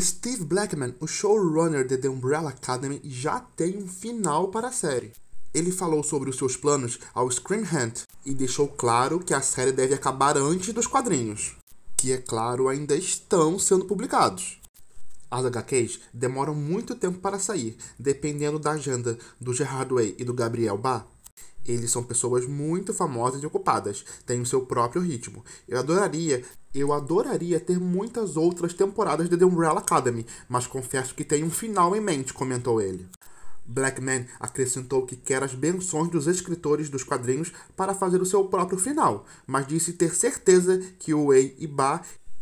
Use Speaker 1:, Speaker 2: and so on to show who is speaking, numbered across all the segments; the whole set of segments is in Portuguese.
Speaker 1: Steve Blackman, o showrunner de The Umbrella Academy, já tem um final para a série. Ele falou sobre os seus planos ao Screen Hunt e deixou claro que a série deve acabar antes dos quadrinhos, que é claro ainda estão sendo publicados. As HQs demoram muito tempo para sair, dependendo da agenda do Gerard Way e do Gabriel Bá. Eles são pessoas muito famosas e ocupadas, têm o seu próprio ritmo. Eu adoraria, eu adoraria ter muitas outras temporadas de The Umbrella Academy, mas confesso que tenho um final em mente, comentou ele. Blackman acrescentou que quer as benções dos escritores dos quadrinhos para fazer o seu próprio final, mas disse ter certeza que o Wei e Ba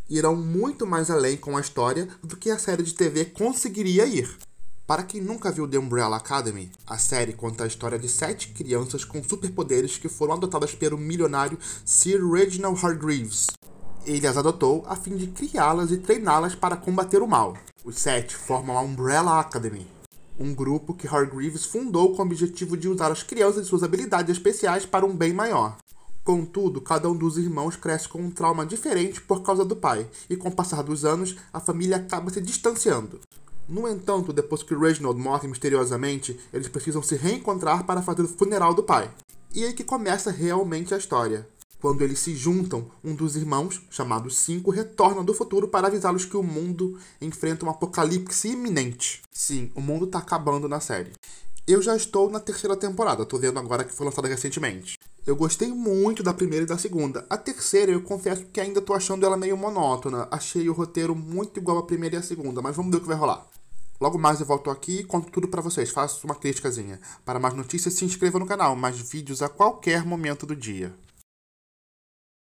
Speaker 1: irão muito mais além com a história do que a série de TV conseguiria ir. Para quem nunca viu The Umbrella Academy, a série conta a história de sete crianças com superpoderes que foram adotadas pelo milionário Sir Reginald Hargreaves. Ele as adotou a fim de criá-las e treiná-las para combater o mal. Os sete formam a Umbrella Academy, um grupo que Hargreaves fundou com o objetivo de usar as crianças e suas habilidades especiais para um bem maior. Contudo, cada um dos irmãos cresce com um trauma diferente por causa do pai, e com o passar dos anos, a família acaba se distanciando. No entanto, depois que Reginald morre misteriosamente, eles precisam se reencontrar para fazer o funeral do pai. E é aí que começa realmente a história. Quando eles se juntam, um dos irmãos, chamado Cinco, retorna do futuro para avisá-los que o mundo enfrenta um apocalipse iminente. Sim, o mundo está acabando na série. Eu já estou na terceira temporada, estou vendo agora que foi lançada recentemente. Eu gostei muito da primeira e da segunda. A terceira, eu confesso que ainda tô achando ela meio monótona. Achei o roteiro muito igual a primeira e a segunda, mas vamos ver o que vai rolar. Logo mais eu volto aqui e conto tudo para vocês, faço uma criticazinha. Para mais notícias, se inscreva no canal, mais vídeos a qualquer momento do dia.